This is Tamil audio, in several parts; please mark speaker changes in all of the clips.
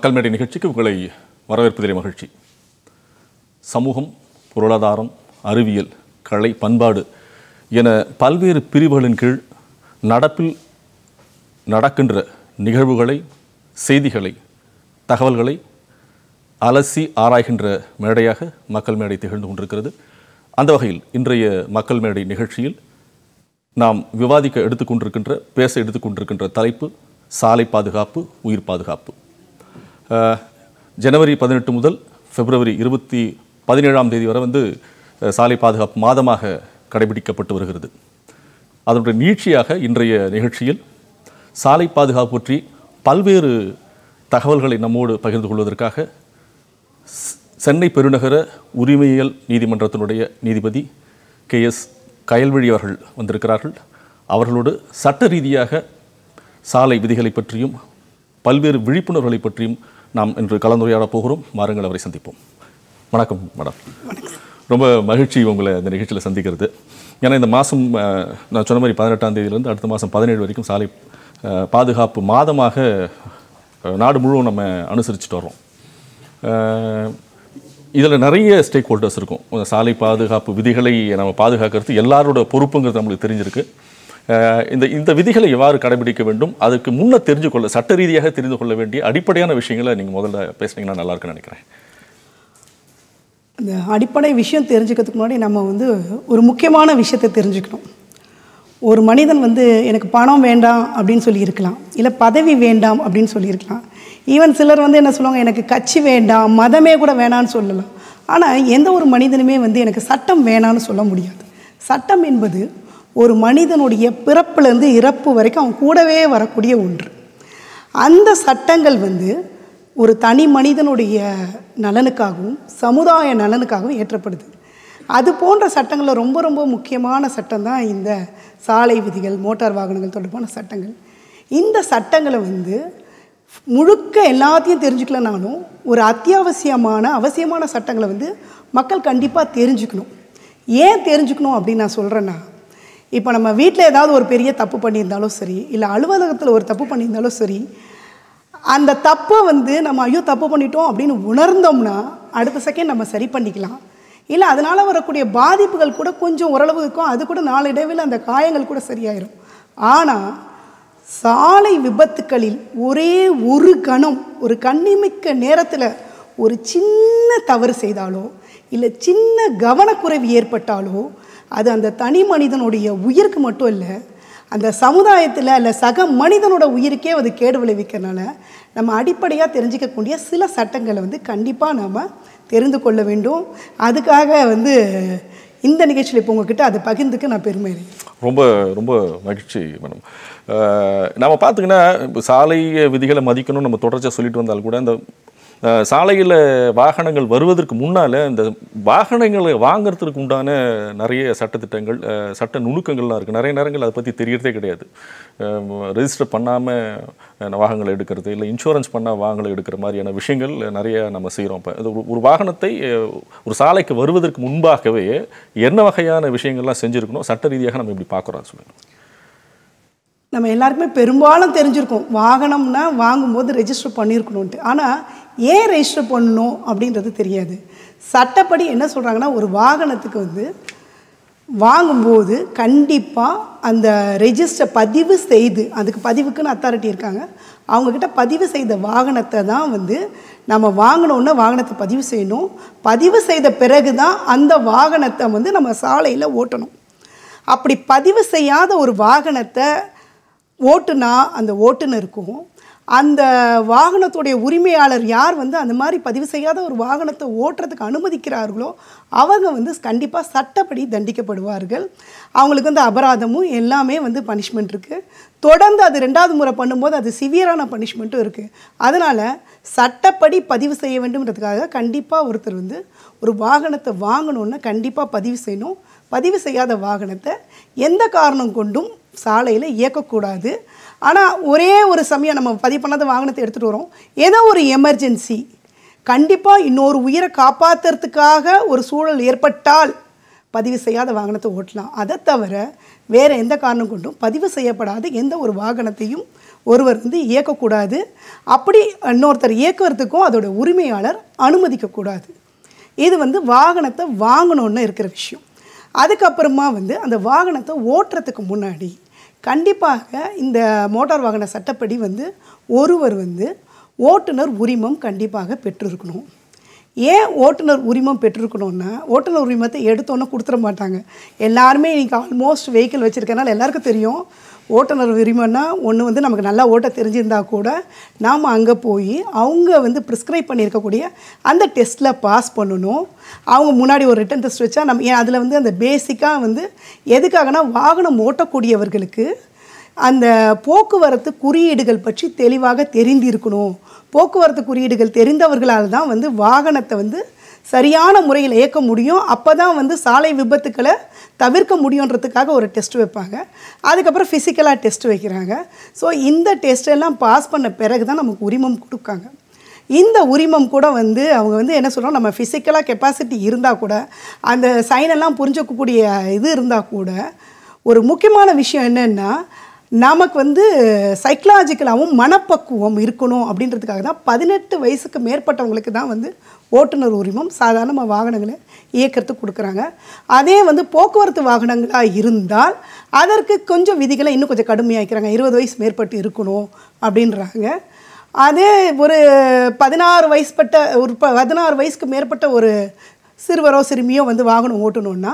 Speaker 1: மக்கள் மேடை நிகழ்ச்சிக்கு உங்களை வரவேற்பதிலே மகிழ்ச்சி சமூகம் பொருளாதாரம் அறிவியல் கலை பண்பாடு என பல்வேறு பிரிவுகளின் கீழ் நடப்பில் நடக்கின்ற நிகழ்வுகளை செய்திகளை தகவல்களை அலசி ஆராய்கின்ற மேடையாக மக்கள் மேடை திகழ்ந்து கொண்டிருக்கிறது அந்த வகையில் இன்றைய மக்கள் மேடை நிகழ்ச்சியில் நாம் விவாதிக்க எடுத்துக்கொண்டிருக்கின்ற பேச எடுத்துக்கொண்டிருக்கின்ற தலைப்பு சாலை பாதுகாப்பு உயிர் பாதுகாப்பு ஜனவரி பதினெட்டு முதல் பிப்ரவரி இருபத்தி பதினேழாம் தேதி வரை வந்து சாலை பாதுகாப்பு மாதமாக கடைபிடிக்கப்பட்டு வருகிறது அதனுடைய நீட்சியாக இன்றைய நிகழ்ச்சியில் சாலை பாதுகாப்பு பற்றி பல்வேறு தகவல்களை நம்மோடு பகிர்ந்து கொள்வதற்காக சென்னை பெருநகர உரிமையியல் நீதிமன்றத்தினுடைய நீதிபதி கே எஸ் கயல்விழி அவர்கள் வந்திருக்கிறார்கள் அவர்களோடு சட்ட ரீதியாக சாலை விதிகளை பற்றியும் பல்வேறு விழிப்புணர்வுகளை பற்றியும் நாம் இன்று கலந்துரையாட போகிறோம் வாருங்கள் அவரை சந்திப்போம் வணக்கம் மேடம் ரொம்ப மகிழ்ச்சி உங்களை இந்த நிகழ்ச்சியில் சந்திக்கிறது ஏன்னா இந்த மாதம் நான் சொன்ன மாதிரி பதினெட்டாம் தேதியிலேருந்து அடுத்த மாதம் பதினேழு வரைக்கும் சாலை பாதுகாப்பு மாதமாக நாடு முழுவதும் நம்ம அனுசரிச்சுட்டு வரோம் இதில் நிறைய ஸ்டேக் ஹோல்டர்ஸ் இருக்கும் சாலை பாதுகாப்பு விதிகளை நம்ம பாதுகாக்கிறது எல்லாரோட பொறுப்புங்கிறது நம்மளுக்கு தெரிஞ்சிருக்கு இந்த இந்த விதிகளை எவ்வாறு கடைபிடிக்க வேண்டும் அதுக்கு முன்னே தெரிஞ்சு கொள்ள சட்ட ரீதியாக தெரிந்து கொள்ள வேண்டிய அடிப்படையான விஷயங்களை நீங்கள் முதல்ல பேசுனீங்கன்னா நல்லா இருக்குன்னு நினைக்கிறேன்
Speaker 2: இந்த அடிப்படை விஷயம் தெரிஞ்சுக்கிறதுக்கு முன்னாடி நம்ம வந்து ஒரு முக்கியமான விஷயத்தை தெரிஞ்சுக்கணும் ஒரு மனிதன் வந்து எனக்கு பணம் வேண்டாம் அப்படின்னு சொல்லியிருக்கலாம் இல்லை பதவி வேண்டாம் அப்படின்னு சொல்லியிருக்கலாம் ஈவன் சிலர் வந்து என்ன சொல்லுவாங்க எனக்கு கட்சி வேண்டாம் மதமே கூட வேணான்னு சொல்லலாம் ஆனால் எந்த ஒரு மனிதனுமே வந்து எனக்கு சட்டம் வேணான்னு சொல்ல முடியாது சட்டம் என்பது ஒரு மனிதனுடைய பிறப்புலேருந்து இறப்பு வரைக்கும் அவன் கூடவே வரக்கூடிய ஒன்று அந்த சட்டங்கள் வந்து ஒரு தனி மனிதனுடைய நலனுக்காகவும் சமுதாய நலனுக்காகவும் ஏற்றப்படுது அது போன்ற சட்டங்களில் ரொம்ப ரொம்ப முக்கியமான சட்டம் தான் இந்த சாலை விதிகள் மோட்டார் வாகனங்கள் தொடர்பான சட்டங்கள் இந்த சட்டங்களை வந்து முழுக்க எல்லாத்தையும் தெரிஞ்சுக்கலனாலும் ஒரு அத்தியாவசியமான அவசியமான சட்டங்களை வந்து மக்கள் கண்டிப்பாக தெரிஞ்சுக்கணும் ஏன் தெரிஞ்சுக்கணும் அப்படின்னு நான் சொல்கிறேன்னா இப்போ நம்ம வீட்டில் ஏதாவது ஒரு பெரிய தப்பு பண்ணியிருந்தாலும் சரி இல்லை அலுவலகத்தில் ஒரு தப்பு பண்ணியிருந்தாலும் சரி அந்த தப்பை வந்து நம்ம ஐயோ தப்பு பண்ணிட்டோம் அப்படின்னு உணர்ந்தோம்னா அடுத்த செகண்ட் நம்ம சரி பண்ணிக்கலாம் இல்லை அதனால் வரக்கூடிய பாதிப்புகள் கூட கொஞ்சம் ஓரளவு இருக்கும் அது கூட நாளடைவில் அந்த காயங்கள் கூட சரியாயிடும் ஆனால் சாலை விபத்துக்களில் ஒரே ஒரு கணம் ஒரு கண்ணிமிக்க நேரத்தில் ஒரு சின்ன தவறு செய்தாலோ இல்லை சின்ன கவனக்குறைவு ஏற்பட்டாலோ அது அந்த தனி மனிதனுடைய உயிருக்கு மட்டும் இல்லை அந்த சமுதாயத்தில் இல்லை சக மனிதனோட உயிருக்கே அது கேடு விளைவிக்கிறனால நம்ம அடிப்படையாக தெரிஞ்சிக்கக்கூடிய சில சட்டங்களை வந்து கண்டிப்பாக நாம் தெரிந்து கொள்ள வேண்டும் அதுக்காக வந்து இந்த நிகழ்ச்சியில் இப்போ உங்ககிட்ட அதை பகிர்ந்துக்கு நான் பெருமை
Speaker 1: ரொம்ப ரொம்ப மகிழ்ச்சி மேடம் நம்ம இப்போ சாலை விதிகளை மதிக்கணும்னு நம்ம தொடர்ச்சியாக சொல்லிட்டு வந்தால் கூட இந்த சாலையில் வாகனங்கள் வருவதற்கு முன்னால் இந்த வாகனங்களை வாங்கிறதுக்கு உண்டான நிறைய சட்டத்திட்டங்கள் சட்ட நுணுக்கங்கள்லாம் இருக்குது நிறைய நேரங்கள் அதை பற்றி தெரியறதே கிடையாது ரெஜிஸ்டர் பண்ணாமல் வாகனங்களை எடுக்கிறது இல்லை இன்சூரன்ஸ் பண்ணால் வாகனங்களை எடுக்கிற மாதிரியான விஷயங்கள் நிறைய நம்ம செய்கிறோம் இப்போ ஒரு வாகனத்தை ஒரு சாலைக்கு வருவதற்கு முன்பாகவே என்ன வகையான விஷயங்கள்லாம் செஞ்சுருக்கணும் சட்ட ரீதியாக நம்ம இப்படி பார்க்குறோம் சொல்லுங்கள்
Speaker 2: நம்ம எல்லாருக்குமே பெரும்பாலும் தெரிஞ்சிருக்கும் வாகனம்னா வாங்கும்போது ரெஜிஸ்டர் பண்ணியிருக்கணும்ன்ட்டு ஆனால் ஏன் ரெஜிஸ்டர் பண்ணணும் அப்படின்றது தெரியாது சட்டப்படி என்ன சொல்கிறாங்கன்னா ஒரு வாகனத்துக்கு வந்து வாங்கும்போது கண்டிப்பாக அந்த ரெஜிஸ்டர் பதிவு செய்து அதுக்கு பதிவுக்குன்னு அத்தாரிட்டி இருக்காங்க அவங்கக்கிட்ட பதிவு செய்த வாகனத்தை தான் வந்து நம்ம வாங்கினோன்னா வாகனத்தை பதிவு செய்யணும் பதிவு செய்த பிறகு தான் அந்த வாகனத்தை வந்து நம்ம சாலையில் ஓட்டணும் அப்படி பதிவு செய்யாத ஒரு வாகனத்தை ஓட்டுனா அந்த ஓட்டுன்னு இருக்கும் அந்த வாகனத்துடைய உரிமையாளர் யார் வந்து அந்த மாதிரி பதிவு செய்யாத ஒரு வாகனத்தை ஓட்டுறதுக்கு அனுமதிக்கிறார்களோ அவங்க வந்து கண்டிப்பாக சட்டப்படி தண்டிக்கப்படுவார்கள் அவங்களுக்கு வந்து அபராதமும் எல்லாமே வந்து பனிஷ்மெண்ட் இருக்குது தொடர்ந்து அது ரெண்டாவது முறை பண்ணும்போது அது சிவியரான பனிஷ்மெண்ட்டும் இருக்குது அதனால் சட்டப்படி பதிவு செய்ய வேண்டும்ன்றதுக்காக கண்டிப்பாக ஒருத்தர் வந்து ஒரு வாகனத்தை வாங்கணுன்னா கண்டிப்பாக பதிவு செய்யணும் பதிவு செய்யாத வாகனத்தை எந்த காரணம் கொண்டும் சாலையில் இயக்கக்கூடாது ஆனால் ஒரே ஒரு சமயம் நம்ம பதிவு பண்ணாத வாகனத்தை எடுத்துகிட்டு வரோம் ஏதோ ஒரு எமர்ஜென்சி கண்டிப்பாக இன்னொரு உயிரை காப்பாற்றுறதுக்காக ஒரு சூழல் ஏற்பட்டால் பதிவு செய்யாத வாகனத்தை ஓட்டலாம் அதை தவிர வேறு எந்த காரணம் கொண்டும் பதிவு செய்யப்படாத எந்த ஒரு வாகனத்தையும் ஒருவர் வந்து இயக்கக்கூடாது அப்படி இன்னொருத்தர் இயக்குறதுக்கும் அதோடய உரிமையாளர் அனுமதிக்கக்கூடாது இது வந்து வாகனத்தை வாங்கணுன்னு இருக்கிற விஷயம் அதுக்கப்புறமா வந்து அந்த வாகனத்தை ஓட்டுறதுக்கு முன்னாடி கண்டிப்பாக இந்த மோட்டார் வாகன சட்டப்படி வந்து ஒருவர் வந்து ஓட்டுநர் உரிமம் கண்டிப்பாக பெற்றிருக்கணும் ஏன் ஓட்டுநர் உரிமம் பெற்றிருக்கணும்னா ஓட்டுநர் உரிமத்தை எடுத்தோன்னே கொடுத்துட மாட்டாங்க எல்லாருமே இன்றைக்கி ஆல்மோஸ்ட் வெஹிக்கிள் வச்சுருக்கனால எல்லாருக்கும் தெரியும் ஓட்டுநர் விரும்பினா ஒன்று வந்து நமக்கு நல்லா ஓட்ட தெரிஞ்சிருந்தால் கூட நாம் அங்கே போய் அவங்க வந்து ப்ரிஸ்கிரைப் பண்ணியிருக்கக்கூடிய அந்த டெஸ்ட்டில் பாஸ் பண்ணணும் அவங்க முன்னாடி ஒரு ரிட்டன் டெஸ்ட் வச்சா நம்ம ஏன் அதில் வந்து அந்த பேசிக்காக வந்து எதுக்காகனா வாகனம் ஓட்டக்கூடியவர்களுக்கு அந்த போக்குவரத்து குறியீடுகள் பற்றி தெளிவாக தெரிந்திருக்கணும் போக்குவரத்து குறியீடுகள் தெரிந்தவர்களால் தான் வந்து வாகனத்தை வந்து சரியான முறையில் இயக்க முடியும் அப்போ தான் வந்து சாலை விபத்துக்களை தவிர்க்க முடியுன்றதுக்காக ஒரு டெஸ்ட் வைப்பாங்க அதுக்கப்புறம் ஃபிசிக்கலாக டெஸ்ட் வைக்கிறாங்க ஸோ இந்த டெஸ்ட்டெல்லாம் பாஸ் பண்ண பிறகு தான் நமக்கு உரிமம் கொடுக்காங்க இந்த உரிமம் கூட வந்து அவங்க வந்து என்ன சொல்கிறோம் நம்ம ஃபிசிக்கலாக கெப்பாசிட்டி இருந்தால் கூட அந்த சைனெல்லாம் புரிஞ்சிக்கக்கூடிய இது இருந்தால் கூட ஒரு முக்கியமான விஷயம் என்னென்னா நமக்கு வந்து சைக்கலாஜிக்கலாகவும் மனப்பக்குவம் இருக்கணும் அப்படின்றதுக்காக தான் பதினெட்டு வயசுக்கு மேற்பட்டவங்களுக்கு தான் வந்து ஓட்டுநர் உரிமம் சாதாரணமாக வாகனங்களை இயக்கிறதுக்கு கொடுக்குறாங்க அதே வந்து போக்குவரத்து வாகனங்களாக இருந்தால் அதற்கு கொஞ்சம் விதிகளை இன்னும் கொஞ்சம் கடுமையாக்கிறாங்க இருபது வயசு மேற்பட்டு இருக்கணும் அப்படின்றாங்க அதே ஒரு பதினாறு வயசுப்பட்ட ஒரு பதினாறு வயசுக்கு மேற்பட்ட ஒரு சிறுவரோ சிறுமியோ வந்து வாகனம் ஓட்டணுன்னா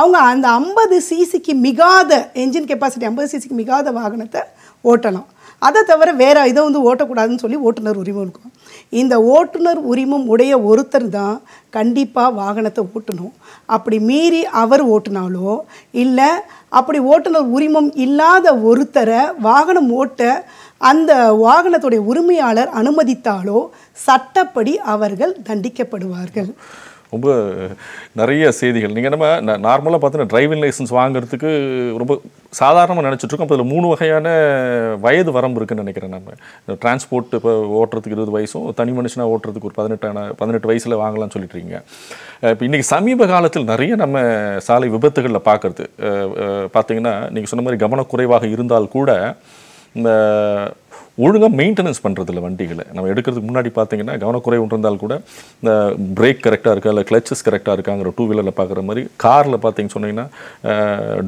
Speaker 2: அவங்க அந்த ஐம்பது சிசிக்கு மிகாத என்ஜின் கெப்பாசிட்டி ஐம்பது சிசிக்கு மிகாத வாகனத்தை ஓட்டலாம் அதை தவிர வேறு இதை வந்து ஓட்டக்கூடாதுன்னு சொல்லி ஓட்டுநர் உரிமம் இருக்கும் இந்த ஓட்டுநர் உரிமம் உடைய ஒருத்தர் தான் கண்டிப்பாக வாகனத்தை ஓட்டணும் அப்படி மீறி அவர் ஓட்டினாலோ இல்லை அப்படி ஓட்டுநர் உரிமம் இல்லாத ஒருத்தரை வாகனம் ஓட்ட அந்த வாகனத்துடைய உரிமையாளர் அனுமதித்தாலோ சட்டப்படி அவர்கள் தண்டிக்கப்படுவார்கள்
Speaker 1: ரொம்ப நிறைய செய்திகள் நீங்கள் நம்ம நார்மலாக பார்த்தீங்கன்னா டிரைவிங் லைசன்ஸ் வாங்குறதுக்கு ரொம்ப சாதாரணமாக நினச்சிட்ருக்கோம் அதில் மூணு வகையான வயது வரம்பு இருக்குதுன்னு நினைக்கிறேன் நம்ம இந்த டிரான்ஸ்போர்ட் இப்போ ஓட்டுறதுக்கு இருபது வயசும் தனி மனுஷனாக ஓட்டுறதுக்கு ஒரு பதினெட்டான பதினெட்டு வயசில் வாங்கலாம்னு சொல்லிட்டுருங்க இப்போ இன்றைக்கி சமீப காலத்தில் நிறைய நம்ம சாலை விபத்துகளில் பார்க்குறது பார்த்திங்கன்னா நீங்கள் சொன்ன மாதிரி கவனக்குறைவாக இருந்தால் கூட இந்த ஒழுங்காக மெயின்டெனன்ஸ் பண்ணுறதில்ல வண்டிகளை நம்ம எடுக்கிறதுக்கு முன்னாடி பார்த்தீங்கன்னா கவனக்குறை இருந்தால் கூட இந்த பிரேக் கரெக்டாக இருக்கா இல்லை கிளச்சஸ் கரெக்டாக இருக்காங்கிற டூ வீலரில் பார்க்குற மாதிரி காரில் பார்த்தீங்க சொன்னீங்கன்னா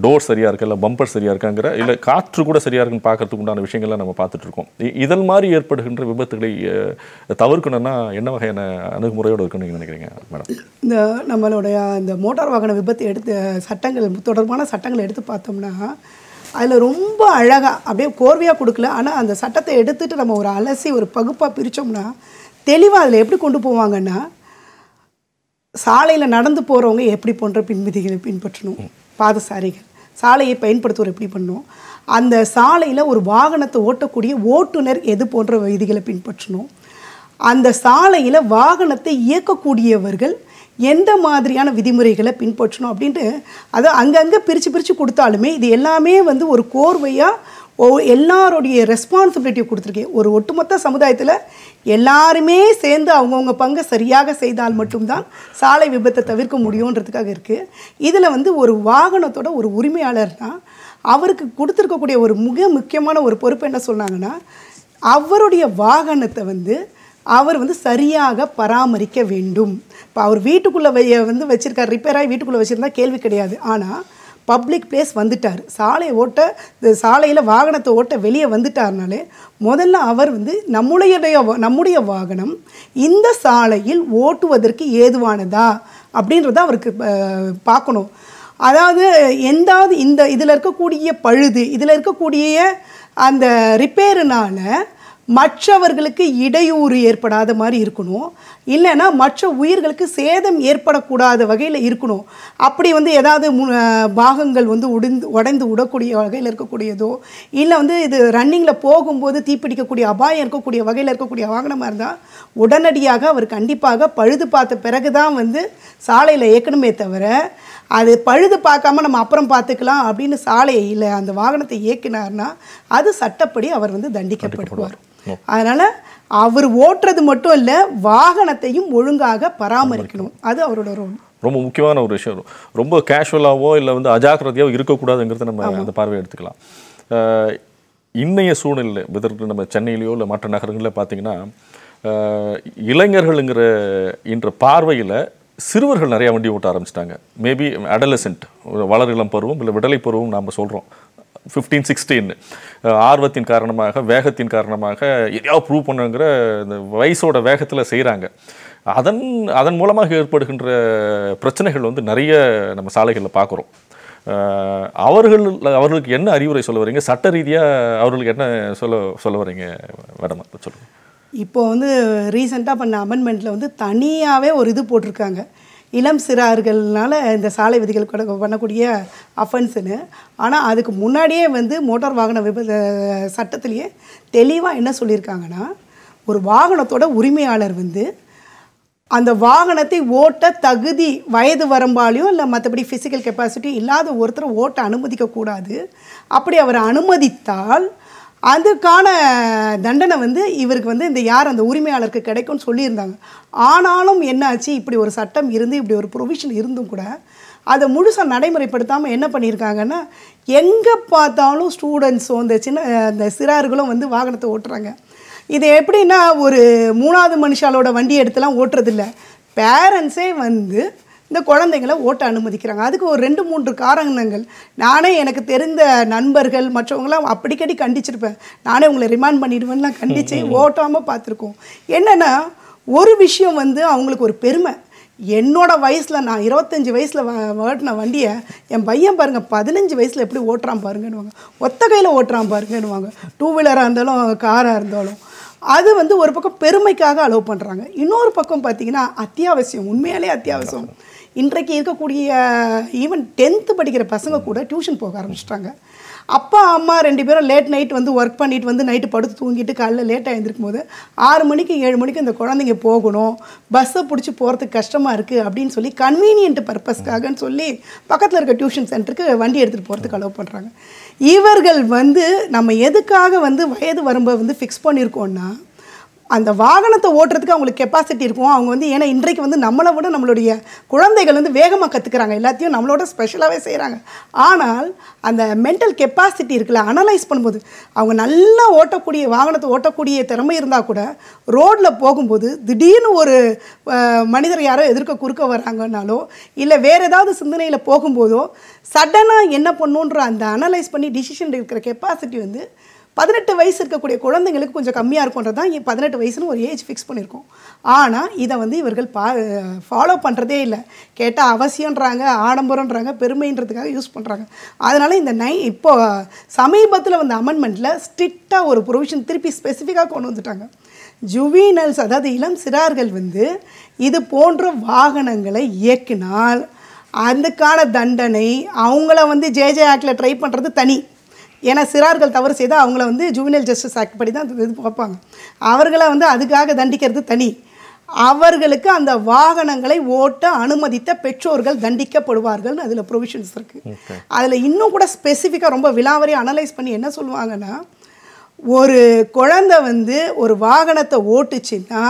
Speaker 1: டோர் சரியாக இருக்கா இல்லை பம்பர் சரியாக இருக்காங்கிற இல்லை காற்று கூட சரியாக இருக்குன்னு பார்க்கறதுக்கு உண்டான விஷயங்கள்லாம் நம்ம பார்த்துட்ருக்கோம் இதன் மாதிரி ஏற்படுகின்ற விபத்துகளை தவிர்க்கணும்னா என்ன வகையான அணுகுமுறையோடு இருக்குன்னு நீங்கள் நினைக்கிறீங்க மேடம்
Speaker 2: இந்த நம்மளுடைய இந்த மோட்டார் வாகன விபத்து எடுத்து சட்டங்கள் தொடர்பான சட்டங்களை எடுத்து பார்த்தோம்னா அதில் ரொம்ப அழகாக அப்படியே கோர்வையாக கொடுக்கல ஆனால் அந்த சட்டத்தை எடுத்துகிட்டு நம்ம ஒரு அலசி ஒரு பகுப்பாக பிரித்தோம்னா தெளிவாக அதில் எப்படி கொண்டு போவாங்கன்னா சாலையில் நடந்து போகிறவங்க எப்படி போன்ற பின்விதிகளை பின்பற்றணும் பாதசாரிகள் சாலையை பயன்படுத்துவோர் எப்படி பண்ணணும் அந்த சாலையில் ஒரு வாகனத்தை ஓட்டக்கூடிய ஓட்டுநர் எது போன்ற விதிகளை பின்பற்றணும் அந்த சாலையில் வாகனத்தை இயக்கக்கூடியவர்கள் எந்த மாதிரியான விதிமுறைகளை பின்பற்றணும் அப்படின்ட்டு அது அங்கங்கே பிரித்து பிரித்து கொடுத்தாலுமே இது எல்லாமே வந்து ஒரு கோர்வையாக ஓ எல்லாருடைய ரெஸ்பான்சிபிலிட்டியை கொடுத்துருக்கேன் ஒரு ஒட்டுமொத்த சமுதாயத்தில் எல்லாருமே சேர்ந்து அவங்கவுங்க பங்கை சரியாக செய்தால் மட்டும்தான் சாலை விபத்தை தவிர்க்க முடியுன்றதுக்காக இருக்குது இதில் வந்து ஒரு வாகனத்தோட ஒரு உரிமையாளர்னால் அவருக்கு கொடுத்துருக்கக்கூடிய ஒரு மிக முக்கியமான ஒரு பொறுப்பு என்ன சொன்னாங்கன்னா அவருடைய வாகனத்தை வந்து அவர் வந்து சரியாக பராமரிக்க வேண்டும் இப்போ அவர் வீட்டுக்குள்ளே வந்து வச்சுருக்கார் ரிப்பேராகி வீட்டுக்குள்ளே வச்சுருந்தா கேள்வி கிடையாது ஆனால் பப்ளிக் பிளேஸ் வந்துட்டார் சாலையை ஓட்ட இந்த சாலையில் வாகனத்தை ஓட்ட வெளியே வந்துட்டார்னாலே முதல்ல அவர் வந்து நம்முடைய நம்முடைய வாகனம் இந்த சாலையில் ஓட்டுவதற்கு ஏதுவானதா அப்படின்றத அவருக்கு பார்க்கணும் அதாவது எந்தாவது இந்த இதில் இருக்கக்கூடிய பழுது இதில் இருக்கக்கூடிய அந்த ரிப்பேருனால் மற்றவர்களுக்கு இடையூறு ஏற்படாத மாதிரி இருக்கணும் இல்லைன்னா மற்ற உயிர்களுக்கு சேதம் ஏற்படக்கூடாத வகையில் இருக்கணும் அப்படி வந்து ஏதாவது பாகங்கள் வந்து உடைந்து உடைந்து விடக்கூடிய வகையில் இருக்கக்கூடியதோ இல்லை வந்து இது ரன்னிங்கில் போகும்போது தீப்பிடிக்கக்கூடிய அபாயம் இருக்கக்கூடிய வகையில் இருக்கக்கூடிய வாகனமாக இருந்தால் உடனடியாக அவர் கண்டிப்பாக பழுது பார்த்த பிறகு தான் வந்து சாலையில் ஏற்கனவே தவிர அது பழுது பார்க்காம நம்ம அப்புறம் பார்த்துக்கலாம் அப்படின்னு சாலையை இல்லை அந்த வாகனத்தை இயக்கினார்னா அது சட்டப்படி அவர் வந்து தண்டிக்கப்படுவார் அதனால் அவர் ஓட்டுறது மட்டும் இல்லை வாகனத்தையும் ஒழுங்காக பராமரிக்கணும் அது அவரோட ரோல்
Speaker 1: ரொம்ப முக்கியமான ஒரு விஷயம் ரொம்ப கேஷுவலாகவோ இல்லை வந்து அஜாக்கிரதையாகவோ இருக்கக்கூடாதுங்கிறத நம்ம அந்த பார்வையை எடுத்துக்கலாம் இன்றைய சூழ்நிலை விதற்கு நம்ம சென்னையிலையோ இல்லை மற்ற நகரங்களில் பார்த்தீங்கன்னா இளைஞர்களுங்கிற என்ற பார்வையில் சிறுவர்கள் நிறையா வண்டி ஓட்ட ஆரம்பிச்சிட்டாங்க மேபி அடலசன்ட் வளரிளம் பருவம் இல்லை விடலை பருவம் நாம் சொல்கிறோம் ஃபிஃப்டீன் சிக்ஸ்டீன் ஆர்வத்தின் காரணமாக வேகத்தின் காரணமாக எதையாவது ப்ரூவ் பண்ணுங்கிற இந்த வயசோட வேகத்தில் செய்கிறாங்க அதன் அதன் மூலமாக ஏற்படுகின்ற பிரச்சனைகள் வந்து நிறைய நம்ம சாலைகளில் பார்க்குறோம் அவர்கள் அவர்களுக்கு என்ன அறிவுரை சொல்ல வரீங்க சட்ட ரீதியாக அவர்களுக்கு என்ன சொல்ல சொல்ல வரீங்க மேடம் சொல்லுங்கள்
Speaker 2: இப்போ வந்து ரீசெண்டாக பண்ண அமெண்ட்மெண்ட்டில் வந்து தனியாகவே ஒரு இது போட்டிருக்காங்க இளம் சிறார்கள்னால இந்த சாலை விதிகள் கூட பண்ணக்கூடிய அஃபென்ஸுன்னு ஆனால் அதுக்கு முன்னாடியே வந்து மோட்டார் வாகன விபத்து சட்டத்திலேயே தெளிவாக என்ன சொல்லியிருக்காங்கன்னா ஒரு வாகனத்தோட உரிமையாளர் வந்து அந்த வாகனத்தை ஓட்ட தகுதி வயது வரம்பாலையும் இல்லை மற்றபடி ஃபிசிக்கல் கெப்பாசிட்டி இல்லாத ஒருத்தரை ஓட்ட அனுமதிக்கக்கூடாது அப்படி அவர் அனுமதித்தால் அதுக்கான தண்டனை வந்து இவருக்கு வந்து இந்த யார் அந்த உரிமையாளருக்கு கிடைக்கும்னு சொல்லியிருந்தாங்க ஆனாலும் என்னாச்சு இப்படி ஒரு சட்டம் இருந்து இப்படி ஒரு ப்ரொவிஷன் இருந்தும் கூட அதை முழுசாக நடைமுறைப்படுத்தாமல் என்ன பண்ணியிருக்காங்கன்னா எங்கே பார்த்தாலும் ஸ்டூடெண்ட்ஸும் இந்த சின்ன இந்த சிறார்களும் வந்து வாகனத்தை ஓட்டுறாங்க இது எப்படின்னா ஒரு மூணாவது மனுஷாலோட வண்டி எடுத்துலாம் ஓட்டுறதில்ல பேரண்ட்ஸே வந்து இந்த குழந்தைங்களை ஓட்ட அனுமதிக்கிறாங்க அதுக்கு ஒரு ரெண்டு மூன்று காரணங்கள் நானே எனக்கு தெரிந்த நண்பர்கள் மற்றவங்களாம் அப்படிக்கடி கண்டிச்சிருப்பேன் நானே உங்களை ரிமாண்ட் பண்ணிடுவேன்லாம் கண்டித்து ஓட்டாமல் பார்த்துருக்கோம் என்னென்னா ஒரு விஷயம் வந்து அவங்களுக்கு ஒரு பெருமை என்னோடய வயசில் நான் இருபத்தஞ்சி வயசில் ஓட்டின வண்டியை என் பையன் பாருங்கள் பதினஞ்சு வயசில் எப்படி ஓட்டுறான் பாருங்கன்னுவாங்க ஒத்த கையில் ஓட்டுறான் பாருங்கன்னுவாங்க டூ வீலராக இருந்தாலும் காராக இருந்தாலும் அது வந்து ஒரு பக்கம் பெருமைக்காக அலோவ் பண்ணுறாங்க இன்னொரு பக்கம் பார்த்தீங்கன்னா அத்தியாவசியம் உண்மையாலே அத்தியாவசியம் இன்றைக்கு இருக்கக்கூடிய ஈவன் டென்த்து படிக்கிற பசங்க கூட டியூஷன் போக ஆரம்பிச்சிட்டாங்க அப்பா அம்மா ரெண்டு பேரும் லேட் நைட் வந்து ஒர்க் பண்ணிட்டு வந்து நைட்டு படுத்து தூங்கிட்டு காலைல லேட்டாக எழுந்திருக்கும் போது ஆறு மணிக்கு ஏழு மணிக்கு அந்த குழந்தைங்க போகணும் பஸ்ஸை பிடிச்சி போகிறதுக்கு கஷ்டமாக இருக்குது அப்படின்னு சொல்லி கன்வீனியன்ட் பர்பஸ்க்காகன்னு சொல்லி பக்கத்தில் இருக்க டியூஷன் சென்டருக்கு வண்டி எடுத்துகிட்டு போகிறதுக்கு அலோவ் பண்ணுறாங்க இவர்கள் வந்து நம்ம எதுக்காக வந்து வயது வரும்போது வந்து ஃபிக்ஸ் பண்ணியிருக்கோன்னா அந்த வாகனத்தை ஓட்டுறதுக்கு அவங்களுக்கு கெப்பாசிட்டி இருக்கும் அவங்க வந்து ஏன்னா இன்றைக்கு வந்து நம்மளை விட நம்மளுடைய குழந்தைகள் வந்து வேகமாக கற்றுக்குறாங்க எல்லாத்தையும் நம்மளோட ஸ்பெஷலாகவே செய்கிறாங்க ஆனால் அந்த மென்டல் கெப்பாசிட்டி இருக்குல்ல அனலைஸ் பண்ணும்போது அவங்க நல்லா ஓட்டக்கூடிய வாகனத்தை ஓட்டக்கூடிய திறமை இருந்தால் கூட ரோட்டில் போகும்போது திடீர்னு ஒரு மனிதர் யாரோ எதிர்க்க குறுக்க வராங்கன்னாலோ இல்லை வேறு ஏதாவது சிந்தனையில் போகும்போதோ சடனாக என்ன பண்ணுன்ற அந்த அனலைஸ் பண்ணி டிசிஷன் இருக்கிற கெப்பாசிட்டி வந்து பதினெட்டு வயசு இருக்கக்கூடிய குழந்தைங்களுக்கு கொஞ்சம் கம்மியாக இருக்கும்ன்றது தான் பதினெட்டு வயசுன்னு ஒரு ஏஜ் ஃபிக்ஸ் பண்ணியிருக்கோம் ஆனால் இதை வந்து இவர்கள் பா ஃபாலோ பண்ணுறதே இல்லை கேட்டால் அவசியன்றாங்க ஆடம்பரன்றாங்க பெருமைன்றதுக்காக யூஸ் பண்ணுறாங்க அதனால் இந்த நை இப்போது சமீபத்தில் வந்த அமெண்ட்மெண்ட்டில் ஸ்ட்ரிக்டாக ஒரு ப்ரொவிஷன் திருப்பி ஸ்பெசிஃபிக்காக கொண்டு வந்துட்டாங்க ஜுவீனல்ஸ் அதாவது இளம் சிறார்கள் வந்து இது போன்ற வாகனங்களை இயக்கினால் அதுக்கான தண்டனை அவங்கள வந்து ஜேஜே ஆக்டில் ட்ரை பண்ணுறது தனி ஏன்னா சிறார்கள் தவறு செய்தால் அவங்கள வந்து ஜூவினல் ஜஸ்டிஸ் ஆக்ட் படி தான் இது பார்ப்பாங்க அவர்களை வந்து அதுக்காக தண்டிக்கிறது தனி அவர்களுக்கு அந்த வாகனங்களை ஓட்ட அனுமதித்த பெற்றோர்கள் தண்டிக்கப்படுவார்கள்னு அதில் ப்ரொவிஷன்ஸ் இருக்குது அதில் இன்னும் கூட ஸ்பெசிஃபிக்காக ரொம்ப விழாவரையும் அனலைஸ் பண்ணி என்ன சொல்லுவாங்கன்னா ஒரு குழந்தை வந்து ஒரு வாகனத்தை ஓட்டுச்சுன்னா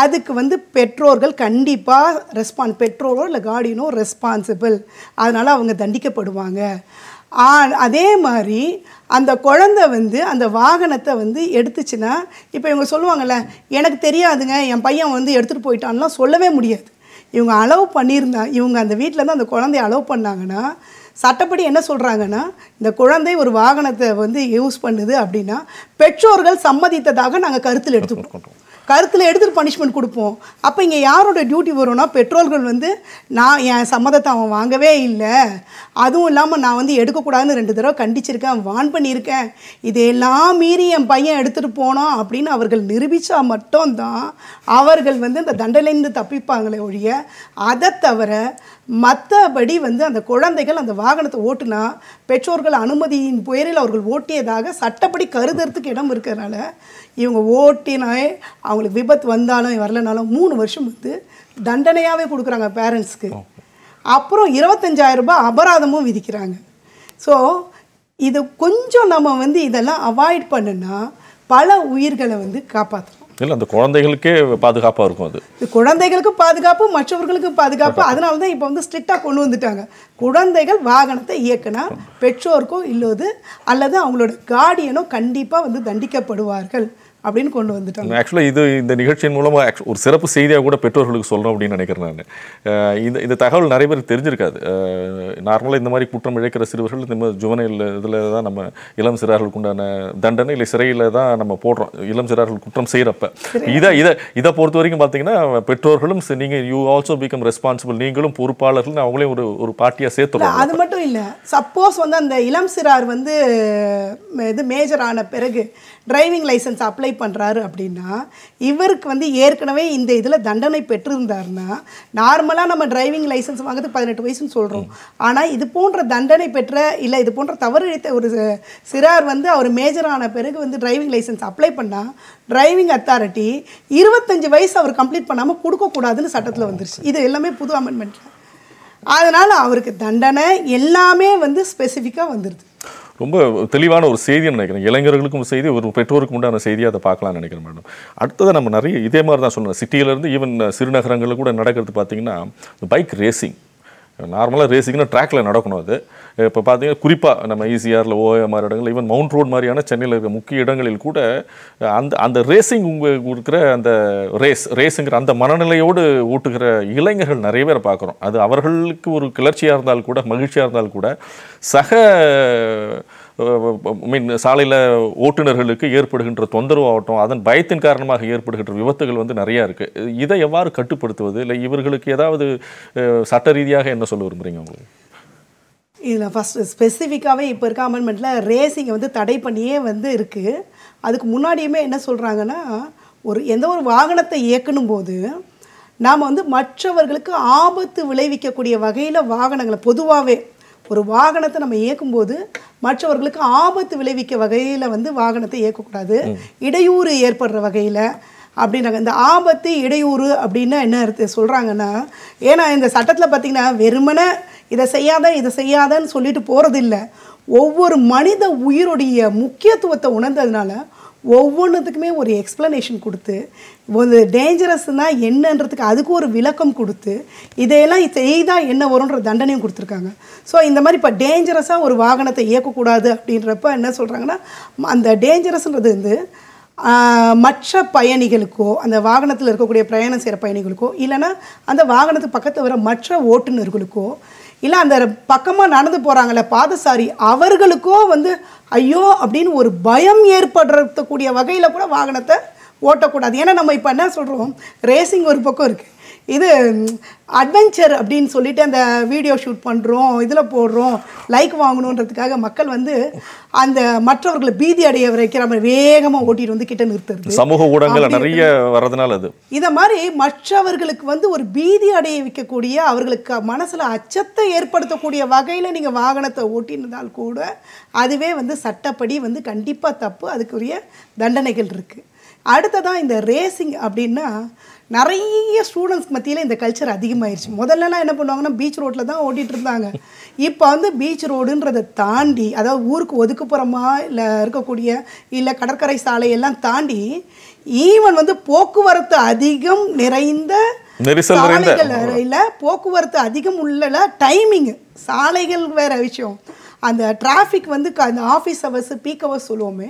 Speaker 2: அதுக்கு வந்து பெற்றோர்கள் கண்டிப்பாக ரெஸ்பான்ஸ் பெற்றோரோ இல்லை கார்டியனோ ரெஸ்பான்சிபிள் அதனால் அவங்க தண்டிக்கப்படுவாங்க அதே மாதிரி அந்த குழந்த வந்து அந்த வாகனத்தை வந்து எடுத்துச்சுன்னா இப்போ இவங்க சொல்லுவாங்கள்ல எனக்கு தெரியாதுங்க என் பையன் வந்து எடுத்துகிட்டு போயிட்டான்லாம் சொல்லவே முடியாது இவங்க அலோவ் பண்ணியிருந்தா இவங்க அந்த வீட்டிலேருந்து அந்த குழந்தைய அலோவ் பண்ணாங்கன்னா சட்டப்படி என்ன சொல்கிறாங்கன்னா இந்த குழந்தை ஒரு வாகனத்தை வந்து யூஸ் பண்ணுது அப்படின்னா பெற்றோர்கள் சம்மதித்ததாக நாங்கள் கருத்தில் எடுத்துக்கிறோம் கருத்தில் எடுத்துகிட்டு பனிஷ்மெண்ட் கொடுப்போம் அப்போ இங்கே யாரோட டியூட்டி வரும்னா பெற்றோர்கள் வந்து நான் என் சம்மதத்தை அவன் வாங்கவே இல்லை அதுவும் இல்லாமல் நான் வந்து எடுக்கக்கூடாதுன்னு ரெண்டு தடவை கண்டிச்சிருக்கேன் வான் பண்ணியிருக்கேன் இதையெல்லாம் மீறி என் பையன் எடுத்துகிட்டு போனோம் அப்படின்னு அவர்கள் நிரூபித்தா மட்டும்தான் அவர்கள் வந்து இந்த தண்டனைந்து தப்பிப்பாங்களே ஒழிய அதை தவிர மற்றபடி வந்து அந்த குழந்தைகள் அந்த வாகனத்தை ஓட்டுனா பெற்றோர்கள் அனுமதியின் பெயரில் அவர்கள் ஓட்டியதாக சட்டப்படி கருதுறதுக்கு இடம் இருக்கிறதுனால இவங்க ஓட்டினாலே அவங்களுக்கு விபத்து வந்தாலும் வரலனாலும் மூணு வருஷம் வந்து தண்டனையாகவே கொடுக்குறாங்க பேரண்ட்ஸ்க்கு அப்புறம் இருபத்தஞ்சாயிரம் ரூபாய் அபராதமும் விதிக்கிறாங்க ஸோ இது கொஞ்சம் நம்ம வந்து இதெல்லாம் அவாய்ட் பண்ணுன்னா பல உயிர்களை வந்து காப்பாற்றலாம்
Speaker 1: இல்லை அந்த குழந்தைகளுக்கே பாதுகாப்பாக இருக்கும் அது
Speaker 2: குழந்தைகளுக்கு பாதுகாப்பு மற்றவர்களுக்கு பாதுகாப்பு அதனால தான் இப்போ வந்து ஸ்ட்ரிக்டாக கொண்டு வந்துட்டாங்க குழந்தைகள் வாகனத்தை இயக்கினா பெற்றோருக்கோ இல்லது அல்லது அவங்களோட கார்டியனோ கண்டிப்பாக வந்து தண்டிக்கப்படுவார்கள் அப்படின்னு கொண்டு வந்துட்டாங்க
Speaker 1: ஆக்சுவலாக இது இந்த நிகழ்ச்சியின் மூலமாக ஒரு சிறப்பு செய்தியாக கூட பெற்றோர்களுக்கு சொல்கிறோம் அப்படின்னு நினைக்கிறேன் நான் இந்த இந்த தகவல் நிறைய பேருக்கு தெரிஞ்சிருக்காது நார்மலாக இந்த மாதிரி குற்றம் இழைக்கிற சிறுவர்கள் இந்த மாதிரி ஜுவனையில் இதில் தான் நம்ம இளம் சிறார்களுக்கு உண்டான தண்டனை இல்லை சிறையில் தான் நம்ம போடுறோம் இளம் சிறார்கள் குற்றம் செய்கிறப்ப இதை இதை இதை பொறுத்த வரைக்கும் பார்த்தீங்கன்னா பெற்றோர்களும் நீங்கள் யூ ஆல்சோ பிகம் ரெஸ்பான்சிபிள் நீங்களும் பொறுப்பாளர்கள் அவங்களையும் ஒரு ஒரு பார்ட்டியாக சேர்த்துருவோம் அது
Speaker 2: மட்டும் இல்லை சப்போஸ் வந்து அந்த இளம் சிறார் வந்து இது மேஜர் ஆன பிறகு டிரைவிங் லைசன்ஸ் அப்ளை பண்ணுறாரு அப்படின்னா இவருக்கு வந்து ஏற்கனவே இந்த இதில் தண்டனை பெற்றிருந்தார்னா நார்மலாக நம்ம டிரைவிங் லைசன்ஸ் வாங்குறது பதினெட்டு வயசுன்னு சொல்கிறோம் ஆனால் இது போன்ற தண்டனை பெற்ற இல்லை இது போன்ற தவறு இழைத்த ஒரு சிறார் வந்து அவர் மேஜரான பிறகு வந்து டிரைவிங் லைசன்ஸ் அப்ளை பண்ணால் டிரைவிங் அத்தாரிட்டி இருபத்தஞ்சி வயசு அவர் கம்ப்ளீட் பண்ணாமல் கொடுக்கக்கூடாதுன்னு சட்டத்தில் வந்துருச்சு இது எல்லாமே புது அமெண்ட்மெண்ட்டில் அதனால் அவருக்கு தண்டனை எல்லாமே வந்து ஸ்பெசிஃபிக்காக வந்துடுது
Speaker 1: ரொம்ப தெளிவான ஒரு செய்தின்னு நினைக்கிறேன் இளைஞர்களுக்கும் செய்தி ஒரு பெற்றோருக்கு உண்டான செய்தியை அதை பார்க்கலாம்னு நினைக்கிறேன் மேடம் அடுத்தது நம்ம நிறைய இதே மாதிரி தான் சொல்லணும் சிட்டியிலேருந்து ஈவன் சிறுநகரங்களில் கூட நடக்கிறது பார்த்திங்கன்னா பைக் ரேசிங் நார்மலாக ரேசிங்னா ட்ராக்கில் நடக்கணும் அது இப்போ பார்த்தீங்கன்னா குறிப்பாக நம்ம ஈசிஆரில் e ஓஎம்ஆர் இடங்கள் ஈவன் மவுண்ட் ரோட் மாதிரியான சென்னையில் இருக்கிற முக்கிய இடங்களில் கூட அந்த அந்த ரேசிங் இருக்கிற அந்த ரேஸ் ரேஸுங்கிற அந்த மனநிலையோடு ஓட்டுகிற இளைஞர்கள் நிறைய பேர் பார்க்குறோம் அது அவர்களுக்கு ஒரு கிளர்ச்சியாக இருந்தால் கூட மகிழ்ச்சியாக இருந்தால் கூட சக மீன் சாலையில் ஓட்டுநர்களுக்கு ஏற்படுகின்ற தொந்தரவு ஆகட்டும் அதன் பயத்தின் காரணமாக ஏற்படுகின்ற விபத்துகள் வந்து நிறையா இருக்குது இதை எவ்வாறு கட்டுப்படுத்துவது இல்லை இவர்களுக்கு ஏதாவது சட்ட ரீதியாக என்ன சொல்ல விரும்புகிறீங்க உங்களுக்கு
Speaker 2: இதில் ஃபஸ்ட்டு ஸ்பெசிஃபிக்காகவே இப்போ இருக்க அமெண்ட்மெண்ட்டில் ரேசிங்கை வந்து தடை பண்ணியே வந்து இருக்குது அதுக்கு முன்னாடியுமே என்ன சொல்கிறாங்கன்னா ஒரு எந்த ஒரு வாகனத்தை இயக்கணும் போது நாம் வந்து மற்றவர்களுக்கு ஆபத்து விளைவிக்கக்கூடிய வகையில் வாகனங்களை பொதுவாகவே ஒரு வாகனத்தை நம்ம இயக்கும்போது மற்றவர்களுக்கு ஆபத்து விளைவிக்க வகையில் வந்து வாகனத்தை இயக்கக்கூடாது இடையூறு ஏற்படுற வகையில் அப்படின்னாங்க இந்த ஆபத்து இடையூறு அப்படின்னா என்ன சொல்கிறாங்கன்னா ஏன்னா இந்த சட்டத்தில் பார்த்திங்கன்னா வெறுமனை இதை செய்யாத இதை செய்யாதன்னு சொல்லிட்டு போகிறதில்ல ஒவ்வொரு மனித உயிருடைய முக்கியத்துவத்தை உணர்ந்ததுனால ஒவ்வொன்றுத்துக்குமே ஒரு எக்ஸ்ப்ளனேஷன் கொடுத்து ஒரு டேஞ்சரஸ்னால் என்னன்றதுக்கு அதுக்கு ஒரு விளக்கம் கொடுத்து இதையெல்லாம் செய்தால் என்ன வரும்ன்ற தண்டனையும் கொடுத்துருக்காங்க ஸோ இந்த மாதிரி இப்போ டேஞ்சரஸாக ஒரு வாகனத்தை இயக்கக்கூடாது அப்படின்றப்ப என்ன சொல்கிறாங்கன்னா அந்த டேஞ்சரஸ்ன்றது வந்து மற்ற பயணிகளுக்கோ அந்த வாகனத்தில் இருக்கக்கூடிய பிரயாணம் செய்கிற பயணிகளுக்கோ இல்லைனா அந்த வாகனத்துக்கு பக்கத்தில் வர மற்ற ஓட்டுநர்களுக்கோ இல்லை அந்த பக்கமாக நடந்து போகிறாங்களே பாதசாரி அவர்களுக்கோ வந்து ஐயோ அப்படின்னு ஒரு பயம் ஏற்படுறக்கூடிய வகையில் கூட வாகனத்தை ஓட்டக்கூடாது ஏன்னா நம்ம இப்போ என்ன சொல்கிறோம் ரேசிங் ஒரு பக்கம் இருக்குது இது அட்வென்ச்சர் அப்படின்னு சொல்லிட்டு அந்த வீடியோ ஷூட் பண்ணுறோம் இதில் போடுறோம் லைக் வாங்கணுன்றதுக்காக மக்கள் வந்து அந்த மற்றவர்களை பீதி அடைய வைக்கிற மாதிரி வேகமாக ஓட்டிட்டு வந்து கிட்ட நிறுத்துறது சமூக ஊடகங்கள் நிறைய வர்றதுனால அது இதை மாதிரி மற்றவர்களுக்கு வந்து ஒரு பீதி அடைய வைக்கக்கூடிய அவர்களுக்கு மனசில் அச்சத்தை ஏற்படுத்தக்கூடிய வகையில் நீங்கள் வாகனத்தை ஓட்டினதால் கூட அதுவே வந்து சட்டப்படி வந்து கண்டிப்பாக தப்பு அதுக்குரிய தண்டனைகள் இருக்குது அடுத்ததான் இந்த ரேசிங் அப்படின்னா நிறைய ஸ்டூடெண்ட்ஸ் மத்தியில் இந்த கல்ச்சர் அதிகமாகிடுச்சு முதல்லலாம் என்ன பண்ணுவாங்கன்னா பீச் ரோட்டில் தான் ஓட்டிகிட்டு இருந்தாங்க இப்போ வந்து பீச் ரோடுன்றதை தாண்டி அதாவது ஊருக்கு ஒதுக்குப்புறமாக இல்லை இருக்கக்கூடிய இல்லை கடற்கரை சாலையெல்லாம் தாண்டி ஈவன் வந்து போக்குவரத்து அதிகம் நிறைந்த சாலைகள் போக்குவரத்து அதிகம் உள்ள டைமிங் சாலைகள் வேற விஷயம் அந்த டிராஃபிக் வந்து அந்த ஆஃபீஸ் ஹவர்ஸ் பீக் ஹவர்ஸ் சொல்லுவோமே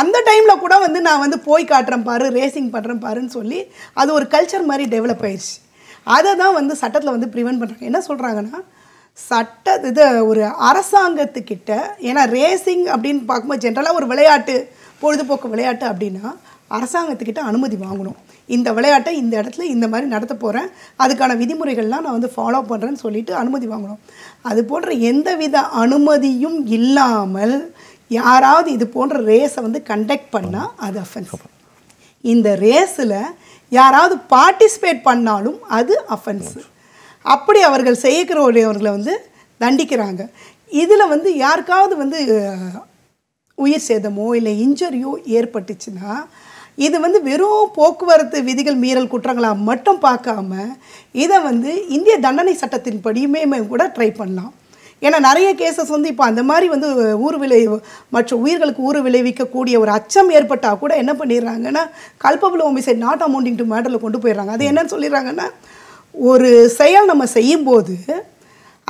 Speaker 2: அந்த டைமில் கூட வந்து நான் வந்து போய் காட்டுறேன் பாரு ரேசிங் பண்ணுறேன் பாருன்னு சொல்லி அது ஒரு கல்ச்சர் மாதிரி டெவலப் ஆயிடுச்சு அதை தான் வந்து சட்டத்தில் வந்து ப்ரிவெண்ட் பண்ணுறாங்க என்ன சொல்கிறாங்கன்னா சட்ட இது ஒரு அரசாங்கத்துக்கிட்ட ஏன்னா ரேசிங் அப்படின்னு பார்க்கும்போது ஜென்ரலாக ஒரு விளையாட்டு பொழுதுபோக்கு விளையாட்டு அப்படின்னா அரசாங்கத்துக்கிட்ட அனுமதி வாங்கணும் இந்த விளையாட்டை இந்த இடத்துல இந்த மாதிரி நடத்த போகிறேன் அதுக்கான விதிமுறைகள்லாம் நான் வந்து ஃபாலோ பண்ணுறேன்னு சொல்லிட்டு அனுமதி வாங்கணும் அது போன்ற எந்தவித அனுமதியும் இல்லாமல் யாராவது இது போன்ற ரேஸை வந்து கண்டக்ட் பண்ணால் அது அஃபென்ஸ் இந்த ரேஸில் யாராவது பார்ட்டிசிபேட் பண்ணாலும் அது அஃபென்ஸ் அப்படி அவர்கள் செய்யக்கிறவர்களை வந்து தண்டிக்கிறாங்க இதில் வந்து யாருக்காவது வந்து உயிர் சேதமோ இல்லை இன்ஜுரியோ ஏற்பட்டுச்சுன்னா இது வந்து வெறும் போக்குவரத்து விதிகள் மீறல் குற்றங்களாக மட்டும் பார்க்காம இதை வந்து இந்திய தண்டனை சட்டத்தின் படியுமே கூட ட்ரை பண்ணலாம் ஏன்னா நிறைய கேசஸ் வந்து இப்போ அந்த மாதிரி வந்து ஊர் விளை மற்ற உயிர்களுக்கு ஊறு விளைவிக்கக்கூடிய ஒரு அச்சம் ஏற்பட்டால் கூட என்ன பண்ணிடுறாங்கன்னா culpable homicide not amounting to மேடரில் கொண்டு போயிடுறாங்க அது என்னன்னு சொல்லிடுறாங்கன்னா ஒரு செயல் நம்ம செய்யும்போது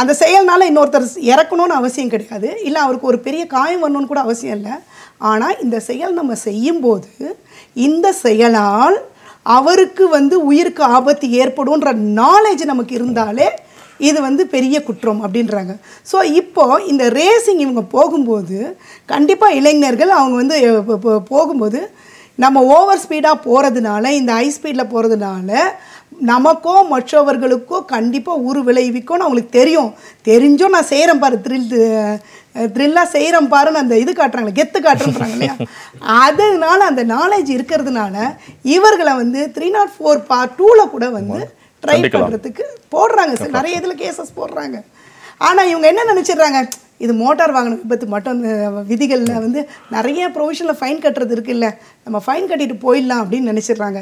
Speaker 2: அந்த செயல்னால் இன்னொருத்தர் இறக்கணும்னு அவசியம் கிடையாது இல்லை அவருக்கு ஒரு பெரிய காயம் வரணும்னு கூட அவசியம் இல்லை ஆனால் இந்த செயல் நம்ம செய்யும்போது இந்த செயலால் அவருக்கு வந்து உயிருக்கு ஆபத்து ஏற்படும்ன்ற நாலேஜ் நமக்கு இருந்தாலே இது வந்து பெரிய குற்றம் அப்படின்றாங்க ஸோ இப்போது இந்த ரேசிங் இவங்க போகும்போது கண்டிப்பாக இளைஞர்கள் அவங்க வந்து போகும்போது நம்ம ஓவர் ஸ்பீடாக போகிறதுனால இந்த ஹை ஸ்பீடில் போகிறதுனால நமக்கோ மற்றவர்களுக்கோ கண்டிப்பாக உரு விளைவிக்கும்னு அவங்களுக்கு தெரியும் தெரிஞ்சும் நான் செய்கிறேன் பாரு த்ரில் த்ரில்லாக செய்கிறேன் பாருன்னு அந்த இது காட்டுறாங்களே கெத்து காட்டுறாங்க இல்லையா அதனால அந்த நாலேஜ் இருக்கிறதுனால இவர்களை வந்து த்ரீ நாட் ஃபோர் பார்ட் டூவில் கூட வந்து ட்ரை பண்ணுறதுக்கு போடுறாங்க சார் நிறைய இதில் கேசஸ் போடுறாங்க ஆனால் இவங்க என்ன நினச்சிடுறாங்க இது மோட்டார் வாகன விபத்து மட்டும் விதிகளில் வந்து நிறைய ப்ரொவிஷனில் ஃபைன் கட்டுறது இல்லை நம்ம ஃபைன் கட்டிட்டு போயிடலாம் அப்படின்னு நினச்சிடுறாங்க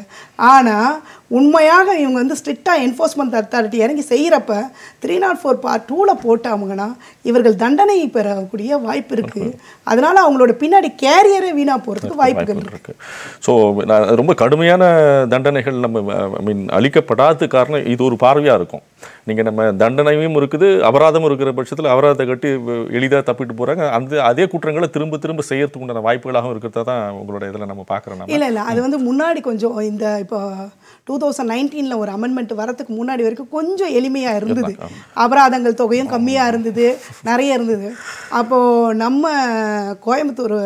Speaker 2: ஆனால் உண்மையாக இவங்க வந்து ஸ்ட்ரிக்டாக என்ஃபோர்ஸ்மெண்ட் அத்தாரிட்டி இறங்கி செய்கிறப்ப த்ரீ நாட் ஃபோர் பார்ட் டூவில் போட்டாங்கன்னா இவர்கள் தண்டனை பெறக்கூடிய வாய்ப்பு இருக்குது அதனால் அவங்களோட பின்னாடி கேரியரே வீணாக போகிறதுக்கு வாய்ப்புகள்
Speaker 1: இருக்குது ஸோ ரொம்ப கடுமையான தண்டனைகள் நம்ம ஐ மீன் அளிக்கப்படாத காரணம் இது ஒரு பார்வையாக இருக்கும் நீங்கள் நம்ம தண்டனையும் இருக்குது அபராதமும் இருக்கிற பட்சத்தில் அபராதத்தை கட்டி எளிதாக தப்பிட்டு போகிறாங்க அந்த அதே குற்றங்களை திரும்ப திரும்ப செய்யறதுக்கு உண்டான வாய்ப்புகளாகவும் இருக்கிறதா தான் உங்களோட இதில் நம்ம பார்க்குறோம் இல்லை இல்லை அது வந்து
Speaker 2: முன்னாடி கொஞ்சம் இந்த இப்போ டூ தௌசண்ட் நைன்டீனில் ஒரு அமெண்ட்மெண்ட் வரத்துக்கு முன்னாடி வரைக்கும் கொஞ்சம் எளிமையாக இருந்தது அபராதங்கள் தொகையும் கம்மியாக இருந்தது நிறைய இருந்தது அப்போது நம்ம கோயம்புத்தூர்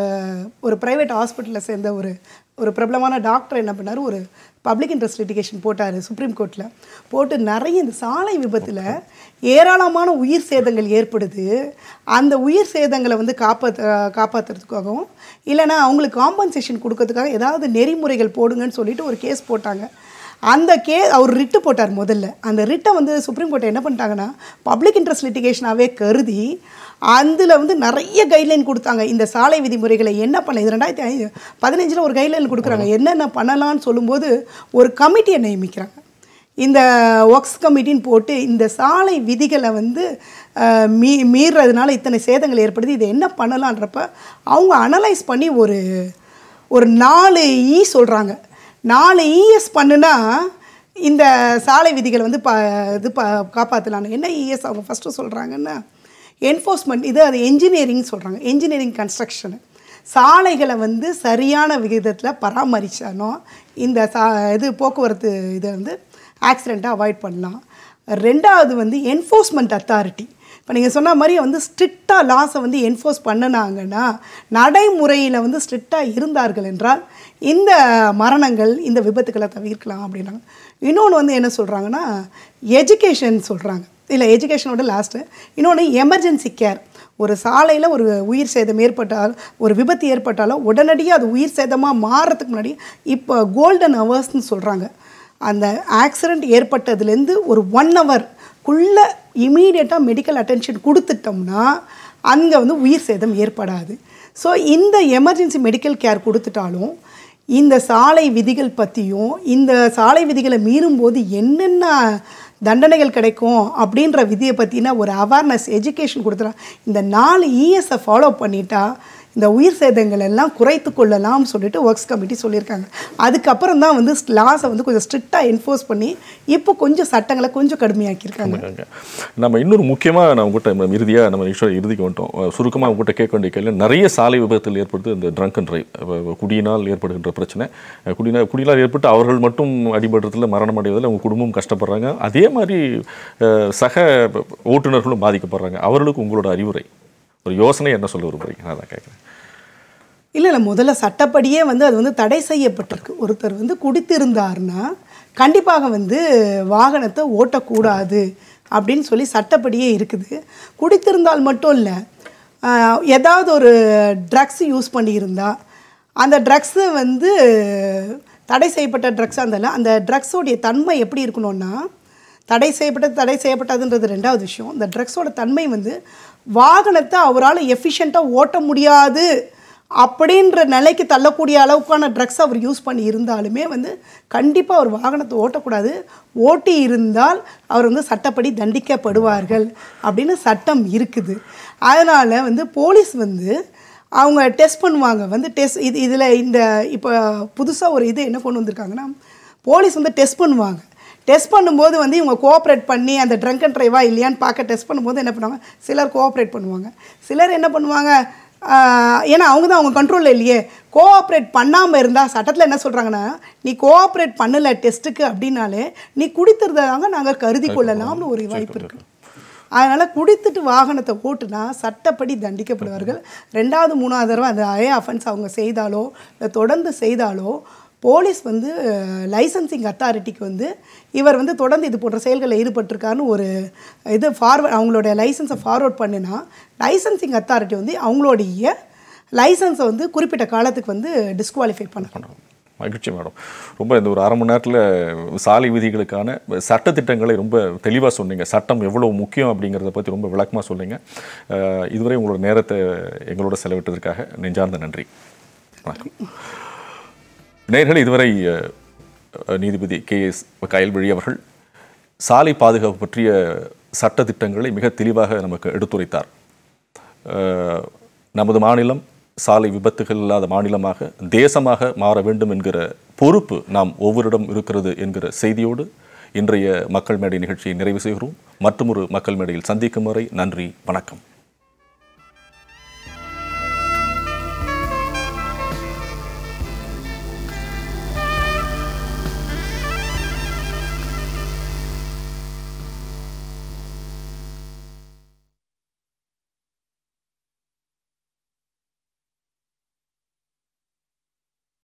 Speaker 2: ஒரு ப்ரைவேட் ஹாஸ்பிட்டலில் சேர்ந்த ஒரு ஒரு பிரபலமான டாக்டர் என்ன பண்ணார் ஒரு பப்ளிக் இன்ட்ரெஸ்ட் லிட்டிகேஷன் போட்டார் சுப்ரீம் கோர்ட்டில் போட்டு நிறைய இந்த சாலை விபத்தில் ஏராளமான உயிர் சேதங்கள் ஏற்படுது அந்த உயிர் சேதங்களை வந்து காப்பாற்ற காப்பாற்றுறதுக்காகவும் இல்லைனா அவங்களுக்கு காம்பன்சேஷன் கொடுக்கறதுக்காக ஏதாவது நெறிமுறைகள் போடுங்கன்னு சொல்லிட்டு ஒரு கேஸ் போட்டாங்க அந்த கே அவர் ரிட்டு போட்டார் முதல்ல அந்த ரிட்டை வந்து சுப்ரீம் கோர்ட்டை என்ன பண்ணிட்டாங்கன்னா பப்ளிக் இன்ட்ரெஸ்ட் லிட்டிகேஷனாகவே கருதி அதில் வந்து நிறைய கைட்லைன் கொடுத்தாங்க இந்த சாலை விதிமுறைகளை என்ன பண்ண இது ரெண்டாயிரத்தி ஐந்து பதினஞ்சில் ஒரு கைட்லைன் கொடுக்குறாங்க என்னென்ன பண்ணலான்னு சொல்லும்போது ஒரு கமிட்டியை நியமிக்கிறாங்க இந்த ஒர்க்ஸ் கமிட்டின்னு போட்டு இந்த சாலை விதிகளை வந்து மீ மீறதுனால இத்தனை சேதங்கள் ஏற்படுது இதை என்ன பண்ணலான்றப்ப அவங்க அனலைஸ் பண்ணி ஒரு ஒரு நாலு ஈ e சொல்கிறாங்க நாலு இஎஸ் e பண்ணுனா இந்த சாலை விதிகளை வந்து பா இது பா காப்பாற்றலாம் என்ன இஎஸ் e அவங்க ஃபஸ்ட்டு சொல்கிறாங்கன்னா என்ஃபோர்ஸ்மெண்ட் இது அது என்ஜினியரிங் சொல்கிறாங்க என்ஜினியரிங் கன்ஸ்ட்ரக்ஷனு சாலைகளை வந்து சரியான விகிதத்தில் பராமரித்தானோ இந்த சா இது போக்குவரத்து இதை வந்து ஆக்சிடெண்ட்டாக அவாய்ட் பண்ணலாம் ரெண்டாவது வந்து என்ஃபோர்ஸ்மெண்ட் அத்தாரிட்டி இப்போ நீங்கள் சொன்ன மாதிரி வந்து ஸ்ட்ரிக்டாக லாஸை வந்து என்ஃபோர்ஸ் பண்ணினாங்கன்னா நடைமுறையில் வந்து ஸ்ட்ரிக்டாக இருந்தார்கள் என்றால் இந்த மரணங்கள் இந்த விபத்துக்களை தவிர்க்கலாம் அப்படின்னாங்க இன்னொன்று வந்து என்ன சொல்கிறாங்கன்னா எஜுகேஷன் சொல்கிறாங்க இல்லை எஜுகேஷனோட லாஸ்ட்டு இன்னொன்று எமர்ஜென்சி கேர் ஒரு சாலையில் ஒரு உயிர் சேதம் ஏற்பட்டால் ஒரு விபத்து ஏற்பட்டாலும் உடனடியாக அது உயிர் சேதமாக மாறுறதுக்கு முன்னாடி இப்போ கோல்டன் ஹவர்ஸ்னு சொல்கிறாங்க அந்த ஆக்சிடெண்ட் ஏற்பட்டதுலேருந்து ஒரு ஒன் ஹவர் குள்ளே இமீடியட்டாக மெடிக்கல் அட்டென்ஷன் கொடுத்துட்டோம்னா அங்கே வந்து உயிர் சேதம் ஏற்படாது ஸோ இந்த எமர்ஜென்சி மெடிக்கல் கேர் கொடுத்துட்டாலும் இந்த சாலை விதிகள் பற்றியும் இந்த சாலை விதிகளை மீறும்போது என்னென்ன தண்டனைகள் கிடைக்கும் அப்படின்ற விதியை பற்றின ஒரு அவேர்னஸ் எஜுகேஷன் கொடுத்துறான் இந்த நாலு இஎஸை e ஃபாலோ பண்ணிட்டா இந்த உயிர் சேதங்கள் எல்லாம் குறைத்து கொள்ளலாம்னு சொல்லிட்டு ஒர்க்ஸ் கமிட்டி சொல்லியிருக்காங்க அதுக்கப்புறம் தான் வந்து லாஸை வந்து கொஞ்சம் ஸ்ட்ரிக்டாக என்ஃபோர்ஸ் பண்ணி இப்போ கொஞ்சம் சட்டங்களை கொஞ்சம் கடுமையாக்கியிருக்காங்க
Speaker 1: நம்ம இன்னொரு முக்கியமாக நம்ம கிட்ட இறுதியாக நம்ம நிகழ்ச்சியோட இறுதிக்கு வந்துட்டோம் சுருக்கமாக உங்ககிட்ட கேட்க வேண்டிய கேள்வி நிறைய சாலை விபத்தில் ஏற்படுது இந்த ட்ரங்க் அண்ட் ட்ரைவ் குடியினால் ஏற்படுகின்ற பிரச்சனை குடினா குடியினால் ஏற்பட்டு அவர்கள் மட்டும் அடிபடுறதில் மரணம் அடைவதில் அவங்க குடும்பம் கஷ்டப்படுறாங்க அதே மாதிரி சக ஓட்டுநர்களும் பாதிக்கப்படுறாங்க அவர்களுக்கு உங்களோட அறிவுரை ஒரு யோசனை என்ன சொல்ல விரும்புறீங்க நான் கேட்குறேன்
Speaker 2: இல்லை இல்லை முதல்ல சட்டப்படியே வந்து அது வந்து தடை செய்யப்பட்டிருக்கு ஒருத்தர் வந்து குடித்திருந்தார்னா கண்டிப்பாக வந்து வாகனத்தை ஓட்டக்கூடாது அப்படின்னு சொல்லி சட்டப்படியே இருக்குது குடித்திருந்தால் மட்டும் இல்லை ஏதாவது ஒரு ட்ரக்ஸ் யூஸ் பண்ணியிருந்தா அந்த ட்ரக்ஸு வந்து தடை செய்யப்பட்ட ட்ரக்ஸ் அந்த அந்த ட்ரக்ஸோடைய தன்மை எப்படி இருக்கணும்னா தடை செய்யப்பட்டது தடை செய்யப்பட்டதுன்றது ரெண்டாவது விஷயம் இந்த ட்ரக்ஸோட தன்மை வந்து வாகனத்தை அவரால் எஃபிஷியண்ட்டாக ஓட்ட முடியாது அப்படின்ற நிலைக்கு தள்ளக்கூடிய அளவுக்கான ட்ரக்ஸ் அவர் யூஸ் பண்ணி இருந்தாலுமே வந்து கண்டிப்பாக அவர் வாகனத்தை ஓட்டக்கூடாது ஓட்டி இருந்தால் அவர் வந்து சட்டப்படி தண்டிக்கப்படுவார்கள் அப்படின்னு சட்டம் இருக்குது அதனால் வந்து போலீஸ் வந்து அவங்க டெஸ்ட் பண்ணுவாங்க வந்து டெஸ்ட் இது இதில் இந்த இப்போ புதுசாக ஒரு இது என்ன கொண்டு வந்திருக்காங்கன்னா போலீஸ் வந்து டெஸ்ட் பண்ணுவாங்க டெஸ்ட் பண்ணும்போது வந்து இவங்க கோஆப்ரேட் பண்ணி அந்த ட்ரங்க் அண்ட் ட்ரைவா இல்லையான்னு பார்க்க டெஸ்ட் பண்ணும்போது என்ன பண்ணுவாங்க சிலர் கோஆப்ரேட் பண்ணுவாங்க சிலர் என்ன பண்ணுவாங்க ஏன்னா அவங்க தான் அவங்க கண்ட்ரோலில் இல்லையே கோஆப்ரேட் பண்ணாமல் இருந்தால் சட்டத்தில் என்ன சொல்கிறாங்கன்னா நீ கோஆப்ரேட் பண்ணலை டெஸ்ட்டுக்கு அப்படின்னாலே நீ குடித்திருந்ததாங்க நாங்கள் கருதி கொள்ளலாம்னு ஒரு வாய்ப்பு இருக்குது அதனால் குடித்துட்டு வாகனத்தை ஓட்டுனா சட்டப்படி தண்டிக்கப்படுவார்கள் ரெண்டாவது மூணாவது தடவை அந்த அயே அஃபென்ஸ் அவங்க செய்தாலோ இல்லை தொடர்ந்து செய்தாலோ போலீஸ் வந்து லைசன்சிங் அத்தாரிட்டிக்கு வந்து இவர் வந்து தொடர்ந்து இது போன்ற செயல்களில் ஈடுபட்டிருக்காருன்னு ஒரு இது ஃபார்வர்ட் அவங்களுடைய லைசன்ஸை ஃபார்வர்ட் பண்ணினா லைசன்சிங் அத்தாரிட்டி வந்து அவங்களுடைய லைசன்ஸை வந்து குறிப்பிட்ட காலத்துக்கு வந்து டிஸ்குவாலிஃபை பண்ணுறோம்
Speaker 1: மகிழ்ச்சி மேடம் ரொம்ப இந்த ஒரு அரை மணி நேரத்தில் சாலை விதிகளுக்கான சட்டத்திட்டங்களை ரொம்ப தெளிவாக சொன்னீங்க சட்டம் எவ்வளோ முக்கியம் அப்படிங்கிறத பற்றி ரொம்ப விளக்கமாக சொன்னீங்க இதுவரை உங்களோட நேரத்தை எங்களோட செலவிட்டதற்காக நெஞ்சார்ந்த நன்றி வணக்கம் நேர்கள் இதுவரை நீதிபதி கே எஸ் கயல்வழி அவர்கள் சாலை பாதுகாப்பு பற்றிய சட்ட திட்டங்களை மிக தெளிவாக நமக்கு எடுத்துரைத்தார் நமது மாநிலம் சாலை விபத்துகள் இல்லாத மாநிலமாக தேசமாக மாற வேண்டும் என்கிற பொறுப்பு நாம் ஒவ்வொருடம் இருக்கிறது என்கிற செய்தியோடு இன்றைய மக்கள் மேடை நிகழ்ச்சியை நிறைவு செய்கிறோம் மற்றும் ஒரு மக்கள் மேடையில் சந்திக்கும் வரை நன்றி வணக்கம்